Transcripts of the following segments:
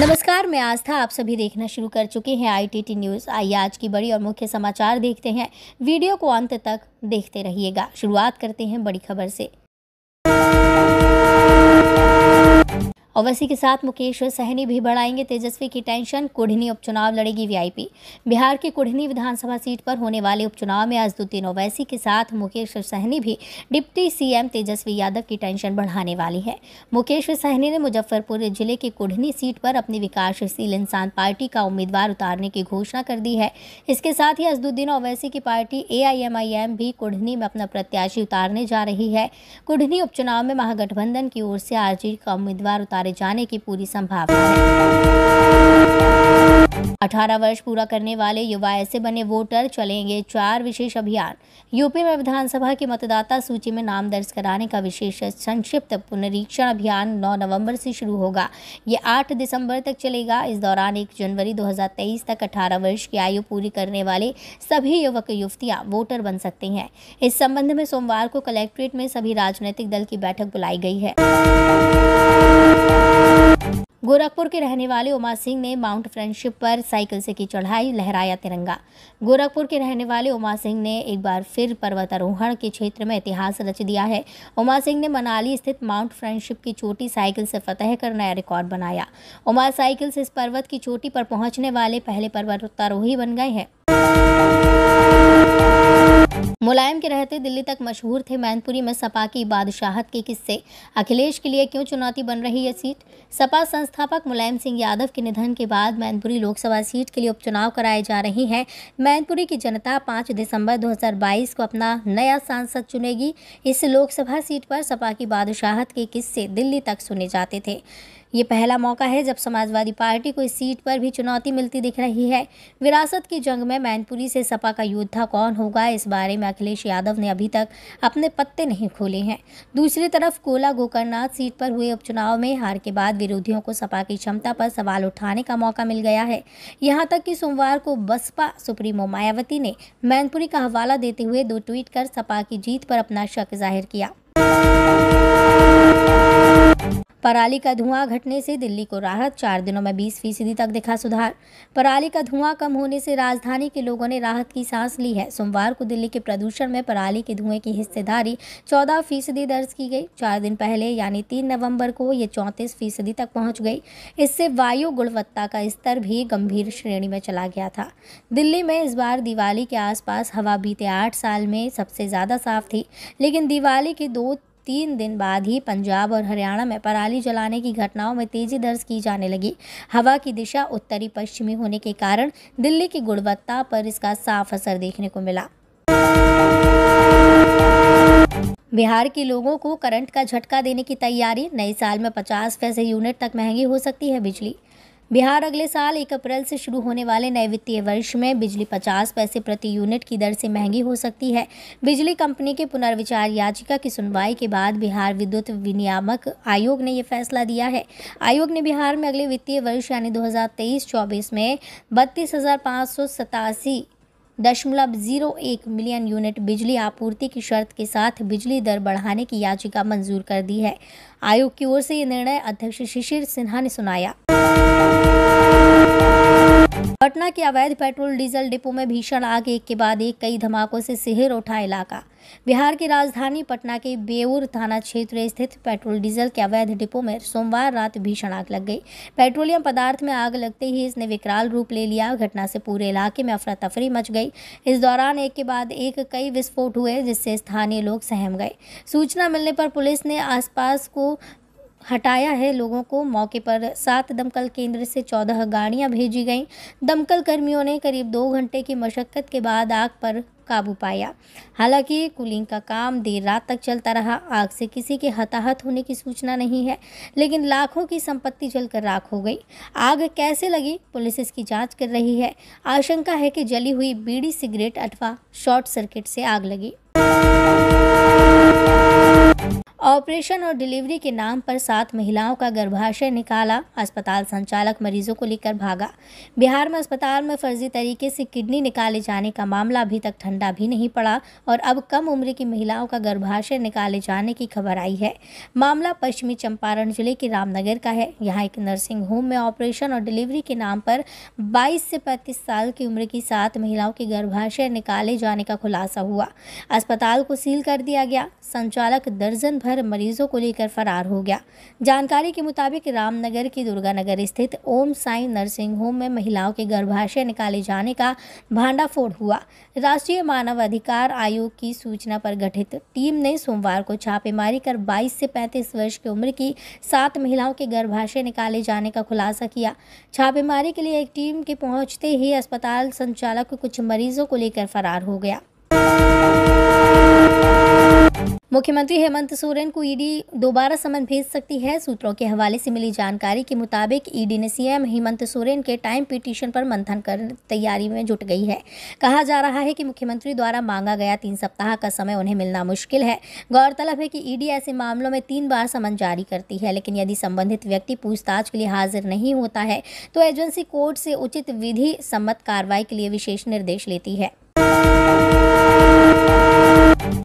नमस्कार मैं आस्था आप सभी देखना शुरू कर चुके हैं आईटीटी न्यूज़ आइए आज की बड़ी और मुख्य समाचार देखते हैं वीडियो को अंत तक देखते रहिएगा शुरुआत करते हैं बड़ी खबर से अवैसी के साथ मुकेश सहनी भी बढ़ाएंगे तेजस्वी की टेंशन कुढ़नी उपचुनाव लड़ेगी वीआईपी बिहार की कुढ़नी विधानसभा सीट पर होने वाले उपचुनाव में अजदुद्दीन ओवैसी के साथ मुकेश सहनी भी डिप्टी सीएम तेजस्वी यादव की टेंशन बढ़ाने वाली है मुकेश सहनी ने मुजफ्फरपुर जिले की कुढ़नी सीट पर अपनी विकासशील इंसान पार्टी का उम्मीदवार उतारने की घोषणा कर दी है इसके साथ ही अजदुद्दीन ओवैसी की पार्टी ए भी कुढ़नी में अपना प्रत्याशी उतारने जा रही है कुढ़नी उपचुनाव में महागठबंधन की ओर से आरजी का उम्मीदवार उतारे मारे जाने की पूरी संभावना है 18 वर्ष पूरा करने वाले युवा ऐसे बने वोटर चलेंगे चार विशेष अभियान यूपी में विधानसभा की मतदाता सूची में नाम दर्ज कराने का विशेष संक्षिप्त पुनरीक्षण अभियान 9 नवंबर से शुरू होगा ये 8 दिसंबर तक चलेगा इस दौरान 1 जनवरी 2023 तक 18 वर्ष की आयु पूरी करने वाले सभी युवक युवतियाँ वोटर बन सकते हैं इस संबंध में सोमवार को कलेक्ट्रेट में सभी राजनीतिक दल की बैठक बुलाई गई है गोरखपुर के रहने वाले उमा सिंह ने माउंट फ्रेंडशिप पर साइकिल से की चढ़ाई लहराया तिरंगा गोरखपुर के रहने वाले उमा सिंह ने एक बार फिर पर्वतारोहण के क्षेत्र में इतिहास रच दिया है उमा सिंह ने मनाली स्थित माउंट फ्रेंडशिप की चोटी साइकिल से फतेह कर नया रिकॉर्ड बनाया उमा साइकिल से इस पर्वत की चोटी पर पहुंचने वाले पहले पर्वतारोही बन गए हैं मुलायम के रहते दिल्ली तक मशहूर थे मैनपुरी में सपा की बादशाहत के किस्से अखिलेश के लिए क्यों चुनौती बन रही है सीट सपा संस्थापक मुलायम सिंह यादव के निधन के बाद मैनपुरी लोकसभा सीट के लिए उपचुनाव कराए जा रहे हैं मैनपुरी की जनता 5 दिसंबर 2022 को अपना नया सांसद चुनेगी इस लोकसभा सीट पर सपा की बादशाहत के किस्से दिल्ली तक सुने जाते थे ये पहला मौका है जब समाजवादी पार्टी को इस सीट पर भी चुनौती मिलती दिख रही है विरासत की जंग में मैनपुरी से सपा का योद्धा कौन होगा इस बारे में अखिलेश यादव ने अभी तक अपने पत्ते नहीं खोले हैं दूसरी तरफ कोला गोकरनाथ सीट पर हुए उपचुनाव में हार के बाद विरोधियों को सपा की क्षमता पर सवाल उठाने का मौका मिल गया है यहाँ तक कि सोमवार को बसपा सुप्रीमो मायावती ने मैनपुरी का हवाला देते हुए दो ट्वीट कर सपा की जीत पर अपना शक जाहिर किया पराली का धुआं घटने से दिल्ली को राहत चार दिनों में 20 फीसदी तक दिखा सुधार पराली का धुआं कम होने से राजधानी के लोगों ने राहत की सांस ली है सोमवार को दिल्ली के प्रदूषण में पराली के धुएं की हिस्सेदारी चौदह फीसदी दर्ज की गई चार दिन पहले यानी तीन नवम्बर को ये चौंतीस फीसदी तक पहुँच गई इससे वायु गुणवत्ता का स्तर भी गंभीर श्रेणी में चला गया था दिल्ली में इस बार दिवाली के आसपास हवा बीते आठ साल में सबसे ज़्यादा साफ थी लेकिन दिवाली के दो तीन दिन बाद ही पंजाब और हरियाणा में पराली जलाने की घटनाओं में तेजी दर्ज की जाने लगी हवा की दिशा उत्तरी पश्चिमी होने के कारण दिल्ली की गुणवत्ता पर इसका साफ असर देखने को मिला बिहार के लोगों को करंट का झटका देने की तैयारी नए साल में 50 पैसे यूनिट तक महंगी हो सकती है बिजली बिहार अगले साल एक अप्रैल से शुरू होने वाले नए वित्तीय वर्ष में बिजली 50 पैसे प्रति यूनिट की दर से महंगी हो सकती है बिजली कंपनी के पुनर्विचार याचिका की सुनवाई के बाद बिहार विद्युत विनियामक आयोग ने यह फैसला दिया है आयोग ने बिहार में अगले वित्तीय वर्ष यानी 2023-24 में बत्तीस दशमलव जीरो एक मिलियन यूनिट बिजली आपूर्ति की शर्त के साथ बिजली दर बढ़ाने की याचिका मंजूर कर दी है आयोग की ओर से ये निर्णय अध्यक्ष शिशिर सिन्हा ने सुनाया पटना के अवैध पेट्रोल डीजल डिपो में भीषण आग एक के बाद एक कई धमाकों से सिहर उठा इलाका बिहार की राजधानी पटना के बेऊर थाना क्षेत्र स्थित पेट्रोल डीजल के अवैध डिपो में सोमवार रात भीषण आग लग गई पेट्रोलियम पदार्थ में आग लगते ही इसने विकराल रूप ले लिया घटना से पूरे इलाके में अफरा तफरी मच गई इस दौरान एक के बाद एक कई विस्फोट हुए जिससे स्थानीय लोग सहम गए सूचना मिलने पर पुलिस ने आसपास को हटाया है लोगों को मौके पर सात दमकल केंद्र से चौदह गाड़ियां भेजी गईं दमकल कर्मियों ने करीब दो घंटे की मशक्क़त के बाद आग पर काबू पाया हालांकि कूलिंग का काम देर रात तक चलता रहा आग से किसी के हताहत होने की सूचना नहीं है लेकिन लाखों की संपत्ति जलकर राख हो गई आग कैसे लगी पुलिस इसकी जांच कर रही है आशंका है कि जली हुई बीड़ी सिगरेट अथवा शॉर्ट सर्किट से आग लगी ऑपरेशन और डिलीवरी के नाम पर सात महिलाओं का गर्भाशय निकाला अस्पताल संचालक मरीजों को लेकर भागा बिहार में अस्पताल में फर्जी तरीके से किडनी निकाले जाने का मामला अभी तक ठंडा भी नहीं पड़ा और अब कम उम्र की महिलाओं का गर्भाशय निकाले जाने की खबर आई है मामला पश्चिमी चंपारण जिले के रामनगर का है यहाँ एक नर्सिंग होम में ऑपरेशन और डिलीवरी के नाम पर बाईस से पैंतीस साल की उम्र की सात महिलाओं के गर्भाशय निकाले जाने का खुलासा हुआ अस्पताल को सील कर दिया गया संचालक दर्जन भर लेकर मरीजों को लेकर फरार हो गया जानकारी के मुताबिक रामनगर दुर्गा दुर्गानगर स्थित ओम साई नर्सिंग होम में महिलाओं के गर्भाशय निकाले जाने का भांडाफोड़ हुआ राष्ट्रीय मानव अधिकार आयोग की सूचना पर गठित टीम ने सोमवार को छापेमारी कर बाईस से पैंतीस वर्ष की उम्र की सात महिलाओं के गर्भाशय निकाले जाने का खुलासा किया छापेमारी के लिए एक टीम के पहुंचते ही अस्पताल संचालक कुछ मरीजों को लेकर फरार हो गया मुख्यमंत्री हेमंत सोरेन को ईडी दोबारा समन भेज सकती है सूत्रों के हवाले से मिली जानकारी के मुताबिक ईडी ने सीएम हेमंत सोरेन के टाइम पिटीशन पर मंथन कर तैयारी में जुट गई है कहा जा रहा है कि मुख्यमंत्री द्वारा मांगा गया तीन सप्ताह का समय उन्हें मिलना मुश्किल है गौरतलब है कि ईडी ऐसे मामलों में तीन बार समन जारी करती है लेकिन यदि संबंधित व्यक्ति पूछताछ के लिए हाजिर नहीं होता है तो एजेंसी कोर्ट से उचित विधि सम्मत कार्रवाई के लिए विशेष निर्देश लेती है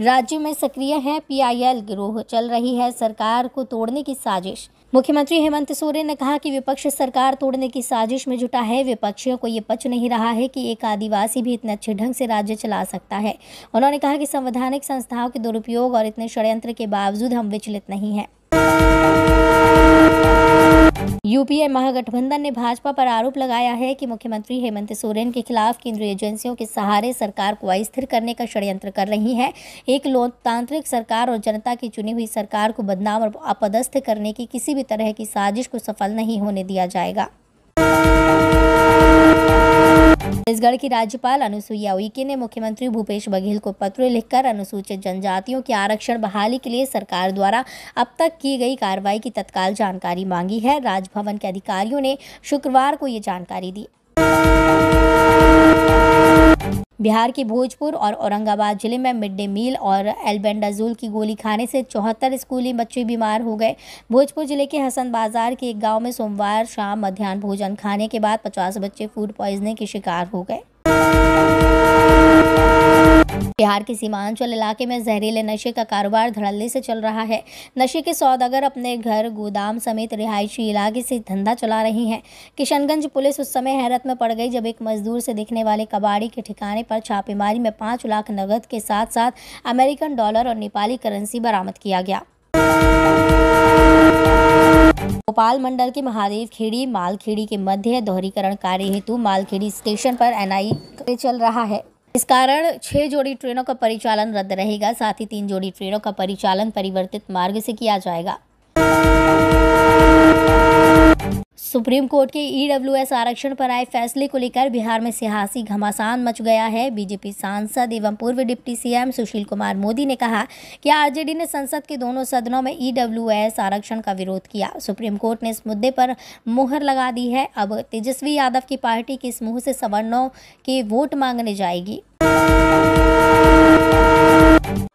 राज्य में सक्रिय है पीआईएल गिरोह चल रही है सरकार को तोड़ने की साजिश मुख्यमंत्री हेमंत सोरेन ने कहा कि विपक्ष सरकार तोड़ने की साजिश में जुटा है विपक्षियों को ये पच नहीं रहा है कि एक आदिवासी भी इतने अच्छे ढंग से राज्य चला सकता है उन्होंने कहा कि संवैधानिक संस्थाओं के दुरुपयोग और इतने षड्यंत्र के बावजूद हम विचलित नहीं हैं यूपीए महागठबंधन ने भाजपा पर आरोप लगाया है कि मुख्यमंत्री हेमंत सोरेन के खिलाफ केंद्रीय एजेंसियों के सहारे सरकार को अस्थिर करने का षड्यंत्र कर रही है एक लोकतांत्रिक सरकार और जनता की चुनी हुई सरकार को बदनाम और अपदस्थ करने की किसी भी तरह की साजिश को सफल नहीं होने दिया जाएगा छत्तीसगढ़ की राज्यपाल अनुसुईया उइके ने मुख्यमंत्री भूपेश बघेल को पत्र लिखकर अनुसूचित जनजातियों के आरक्षण बहाली के लिए सरकार द्वारा अब तक की गई कार्रवाई की तत्काल जानकारी मांगी है राजभवन के अधिकारियों ने शुक्रवार को ये जानकारी दी बिहार के भोजपुर और औरंगाबाद जिले में मिड डे मील और एल्बेंडाजोल की गोली खाने से चौहत्तर स्कूली बच्चे बीमार हो गए भोजपुर जिले के हसन बाजार के एक गांव में सोमवार शाम मध्यान्ह भोजन खाने के बाद 50 बच्चे फूड पॉइजनिंग के शिकार हो गए बिहार के सीमांचल इलाके में जहरीले नशे का कारोबार धड़ल्ले से चल रहा है नशे के सौदागर अपने घर गोदाम समेत रिहायशी इलाके से धंधा चला रहे हैं किशनगंज पुलिस उस समय हैरत में पड़ गई जब एक मजदूर से दिखने वाले कबाड़ी के ठिकाने पर छापेमारी में पाँच लाख नगद के साथ साथ अमेरिकन डॉलर और नेपाली करेंसी बरामद किया गया भोपाल मंडल के महादेव खेड़ी मालखेड़ी के मध्य दोहरीकरण कार्य हेतु मालखेड़ी स्टेशन पर एनआई चल रहा है इस कारण छह जोड़ी ट्रेनों का परिचालन रद्द रहेगा साथ ही तीन जोड़ी ट्रेनों का परिचालन परिवर्तित मार्ग से किया जाएगा सुप्रीम कोर्ट के ईडब्ल्यूएस e आरक्षण पर आए फैसले को लेकर बिहार में सियासी घमासान मच गया है बीजेपी सांसद एवं पूर्व डिप्टी सीएम सुशील कुमार मोदी ने कहा कि आरजेडी ने संसद के दोनों सदनों में ईडब्ल्यूएस e आरक्षण का विरोध किया सुप्रीम कोर्ट ने इस मुद्दे पर मुहर लगा दी है अब तेजस्वी यादव की पार्टी के इस मुंह से सवर्णों के वोट मांगने जाएगी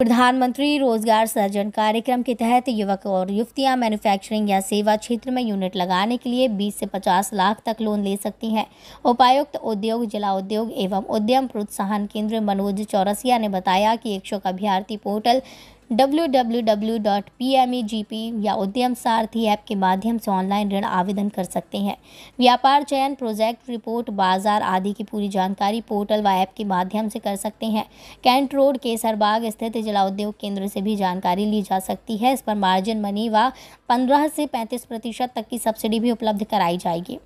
प्रधानमंत्री रोजगार सृजन कार्यक्रम के तहत युवक और युवतियां मैन्युफैक्चरिंग या सेवा क्षेत्र में यूनिट लगाने के लिए 20 से 50 लाख तक लोन ले सकती हैं उपायुक्त उद्योग जिला उद्योग एवं उद्यम प्रोत्साहन केंद्र मनोज चौरसिया ने बताया कि इच्छुक अभ्यर्थी पोर्टल डब्ल्यू e या उद्यम सारथी ऐप के माध्यम से ऑनलाइन ऋण आवेदन कर सकते हैं व्यापार चयन प्रोजेक्ट रिपोर्ट बाजार आदि की पूरी जानकारी पोर्टल व ऐप के माध्यम से कर सकते हैं कैंट रोड केसरबाग स्थित जिला उद्योग केंद्र से भी जानकारी ली जा सकती है इस पर मार्जिन मनी व पंद्रह से पैंतीस प्रतिशत तक की सब्सिडी भी उपलब्ध कराई जाएगी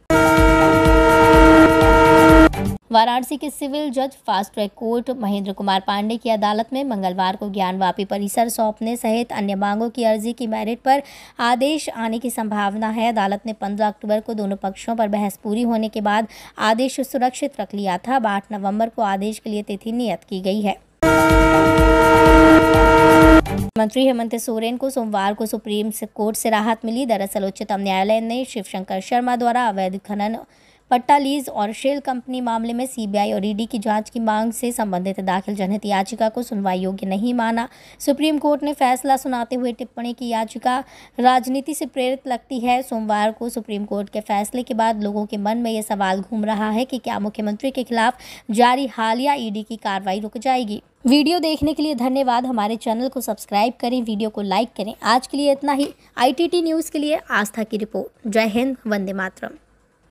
वाराणसी के सिविल जज fast track court Mahendra Kumar Pandey की अदालत में मंगलवार को ज्ञानवापी परिसर सौंपने सहित अन्य मांगों की अर्जी की मेरिट पर आदेश आने की संभावना है अदालत ने पंद्रह अक्टूबर को दोनों पक्षों पर बहस पूरी होने के बाद आदेश सुरक्षित रख लिया था अब आठ नवम्बर को आदेश के लिए तिथि नियत की गई है मंत्री हेमंत सोरेन को सोमवार को सुप्रीम कोर्ट से राहत मिली दरअसल उच्चतम न्यायालय ने शिवशंकर शर्मा द्वारा अवैध खनन पट्टा लीज और शेल कंपनी मामले में सीबीआई और ईडी की जांच की मांग से संबंधित दाखिल जनहित याचिका को सुनवाई योग्य नहीं माना सुप्रीम कोर्ट ने फैसला सुनाते हुए टिप्पणी की याचिका राजनीति से प्रेरित लगती है सोमवार को सुप्रीम कोर्ट के फैसले के बाद लोगों के मन में यह सवाल घूम रहा है कि क्या मुख्यमंत्री के खिलाफ जारी हालिया ईडी की कार्रवाई रुक जाएगी वीडियो देखने के लिए धन्यवाद हमारे चैनल को सब्सक्राइब करें वीडियो को लाइक करें आज के लिए इतना ही आईटीटी न्यूज़ के लिए आस्था की रिपोर्ट जय हिंद वंदे मातरम